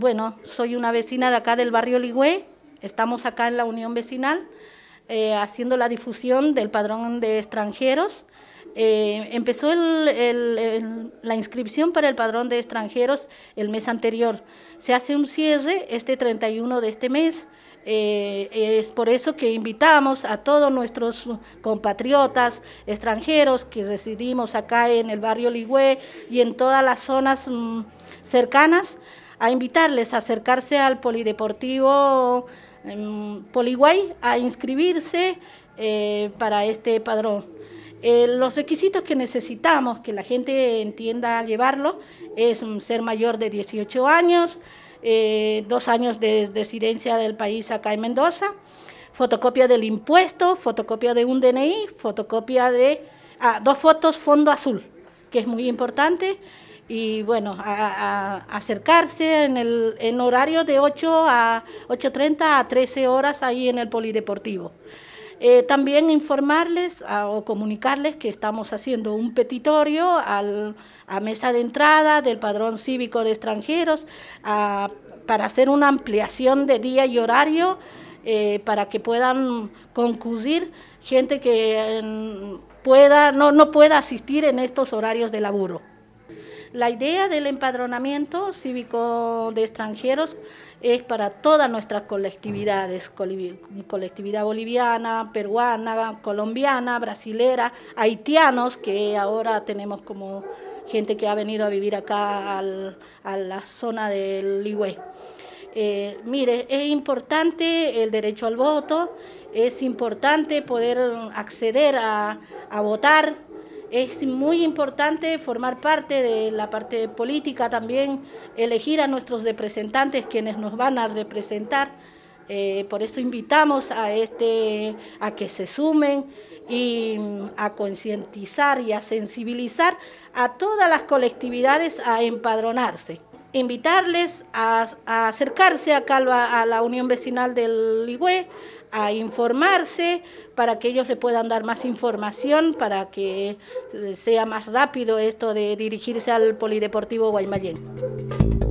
bueno, soy una vecina de acá del barrio Ligüe, estamos acá en la unión vecinal eh, haciendo la difusión del padrón de extranjeros. Eh, empezó la inscripción para el padrón de extranjeros el mes anterior. Se hace un cierre este 31 de este mes. Eh, es por eso que invitamos a todos nuestros compatriotas extranjeros que residimos acá en el barrio Ligüe y en todas las zonas mm, cercanas a invitarles a acercarse al Polideportivo em, Poliguay a inscribirse eh, para este padrón. Eh, los requisitos que necesitamos que la gente entienda llevarlo es mm, ser mayor de 18 años, eh, dos años de residencia del país acá en Mendoza, fotocopia del impuesto, fotocopia de un DNI, fotocopia de ah, dos fotos fondo azul, que es muy importante, y bueno, acercarse en, horario de 8 a 8.30 a 13 horas ahí en el Polideportivo. Eh, también informarles o comunicarles que estamos haciendo un petitorio a mesa de entrada del padrón cívico de extranjeros para hacer una ampliación de día y horario eh, para que puedan concluir gente que mm, pueda, no, no pueda asistir en estos horarios de laburo. La idea del empadronamiento cívico de extranjeros es para todas nuestras colectividades, colectividad boliviana, peruana, colombiana, brasilera, haitianos, que ahora tenemos como gente que ha venido a vivir acá a la zona del Ligüe. Eh, mire, es importante el derecho al voto, es importante poder acceder a votar, es muy importante formar parte de la parte política también, elegir a nuestros representantes, quienes nos van a representar. Eh, por eso invitamos a, este, a que se sumen y mm, a concientizar y a sensibilizar a todas las colectividades a empadronarse. Invitarles a, acercarse a, a la Unión Vecinal del Ligüe, a informarse para que ellos le puedan dar más información, para que eh, sea más rápido esto de dirigirse al Polideportivo Guaymallén.